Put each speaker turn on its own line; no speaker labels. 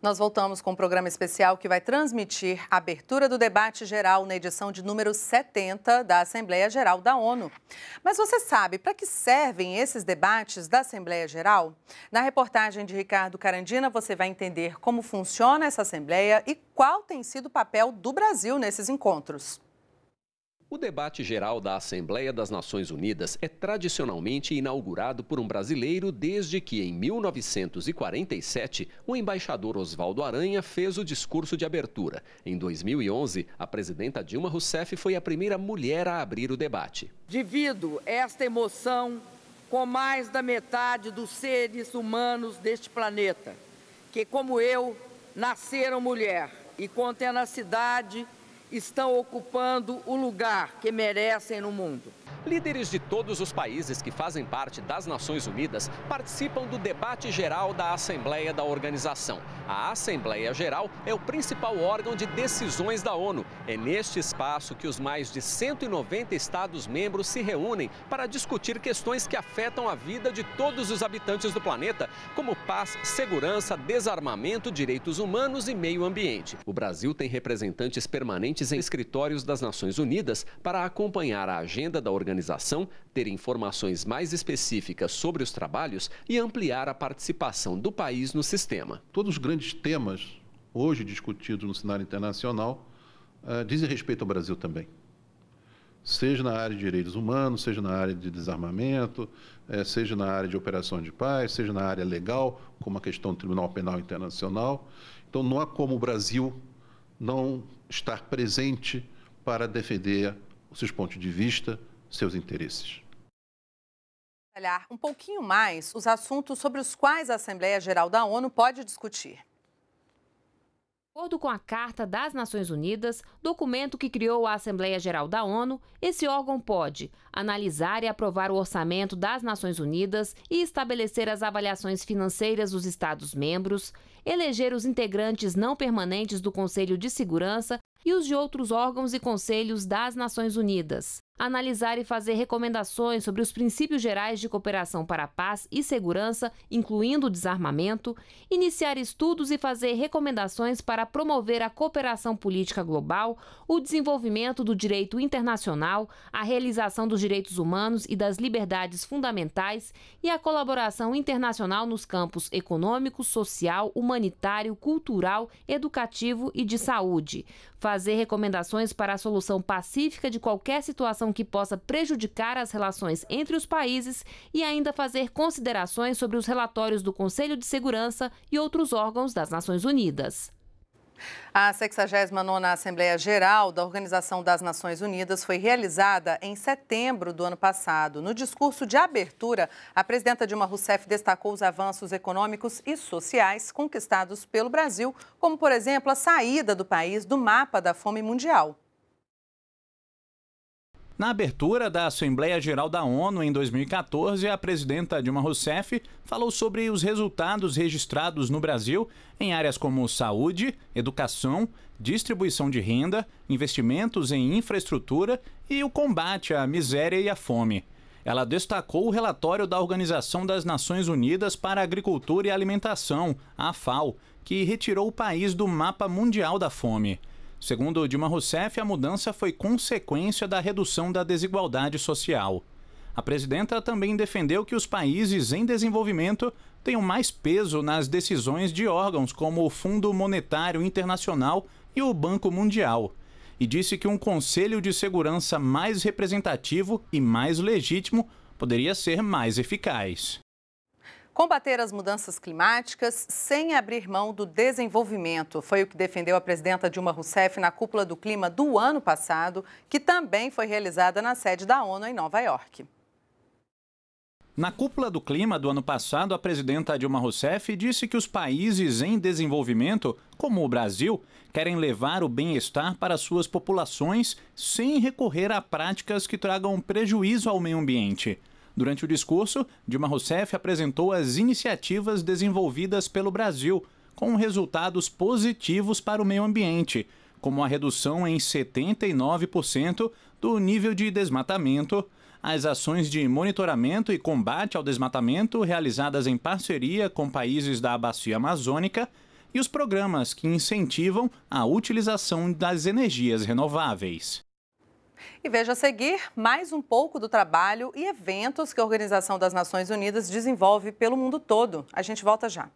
Nós voltamos com um programa especial que vai transmitir a abertura do debate geral na edição de número 70 da Assembleia Geral da ONU. Mas você sabe para que servem esses debates da Assembleia Geral? Na reportagem de Ricardo Carandina, você vai entender como funciona essa Assembleia e qual tem sido o papel do Brasil nesses encontros.
O debate geral da Assembleia das Nações Unidas é tradicionalmente inaugurado por um brasileiro desde que, em 1947, o embaixador Oswaldo Aranha fez o discurso de abertura. Em 2011, a presidenta Dilma Rousseff foi a primeira mulher a abrir o debate.
Divido esta emoção com mais da metade dos seres humanos deste planeta, que, como eu, nasceram mulher e com tenacidade é estão ocupando o lugar que merecem no mundo.
Líderes de todos os países que fazem parte das Nações Unidas participam do debate geral da Assembleia da organização. A Assembleia Geral é o principal órgão de decisões da ONU. É neste espaço que os mais de 190 Estados-membros se reúnem para discutir questões que afetam a vida de todos os habitantes do planeta, como paz, segurança, desarmamento, direitos humanos e meio ambiente. O Brasil tem representantes permanentes presentes em escritórios das Nações Unidas para acompanhar a agenda da organização, ter informações mais específicas sobre os trabalhos e ampliar a participação do país no sistema. Todos os grandes temas
hoje discutidos no cenário internacional eh, dizem respeito ao Brasil também. Seja na área de direitos humanos, seja na área de desarmamento, eh, seja na área de operação de paz, seja na área legal, como a questão do Tribunal Penal Internacional. Então, não há como o Brasil não estar presente para defender os seus pontos de vista, seus interesses.
Olhar um pouquinho mais os assuntos sobre os quais a Assembleia Geral da ONU pode discutir.
De acordo com a Carta das Nações Unidas, documento que criou a Assembleia Geral da ONU, esse órgão pode analisar e aprovar o orçamento das Nações Unidas e estabelecer as avaliações financeiras dos Estados-membros, eleger os integrantes não permanentes do Conselho de Segurança e os de outros órgãos e conselhos das Nações Unidas, analisar e fazer recomendações sobre os princípios gerais de cooperação para a paz e segurança, incluindo o desarmamento, iniciar estudos e fazer recomendações para promover a cooperação política global, o desenvolvimento do direito internacional, a realização dos direitos humanos e das liberdades fundamentais e a colaboração internacional nos campos econômico, social, humanitário humanitário, cultural, educativo e de saúde. Fazer recomendações para a solução pacífica de qualquer situação que possa prejudicar as relações entre os países e ainda fazer considerações sobre os relatórios do Conselho de Segurança e outros órgãos das Nações Unidas.
A 69ª Assembleia Geral da Organização das Nações Unidas foi realizada em setembro do ano passado. No discurso de abertura, a presidenta Dilma Rousseff destacou os avanços econômicos e sociais conquistados pelo Brasil, como, por exemplo, a saída do país do mapa da fome mundial.
Na abertura da Assembleia Geral da ONU em 2014, a presidenta Dilma Rousseff falou sobre os resultados registrados no Brasil em áreas como saúde, educação, distribuição de renda, investimentos em infraestrutura e o combate à miséria e à fome. Ela destacou o relatório da Organização das Nações Unidas para Agricultura e Alimentação, a FAO, que retirou o país do mapa mundial da fome. Segundo Dilma Rousseff, a mudança foi consequência da redução da desigualdade social. A presidenta também defendeu que os países em desenvolvimento tenham mais peso nas decisões de órgãos como o Fundo Monetário Internacional e o Banco Mundial, e disse que um conselho de segurança mais representativo e mais legítimo poderia ser mais eficaz.
Combater as mudanças climáticas sem abrir mão do desenvolvimento foi o que defendeu a presidenta Dilma Rousseff na cúpula do clima do ano passado, que também foi realizada na sede da ONU em Nova York.
Na cúpula do clima do ano passado, a presidenta Dilma Rousseff disse que os países em desenvolvimento, como o Brasil, querem levar o bem-estar para suas populações sem recorrer a práticas que tragam prejuízo ao meio ambiente. Durante o discurso, Dilma Rousseff apresentou as iniciativas desenvolvidas pelo Brasil com resultados positivos para o meio ambiente, como a redução em 79% do nível de desmatamento, as ações de monitoramento e combate ao desmatamento realizadas em parceria com países da bacia amazônica e os programas que incentivam a utilização das energias renováveis.
E veja a seguir mais um pouco do trabalho e eventos que a Organização das Nações Unidas desenvolve pelo mundo todo. A gente volta já.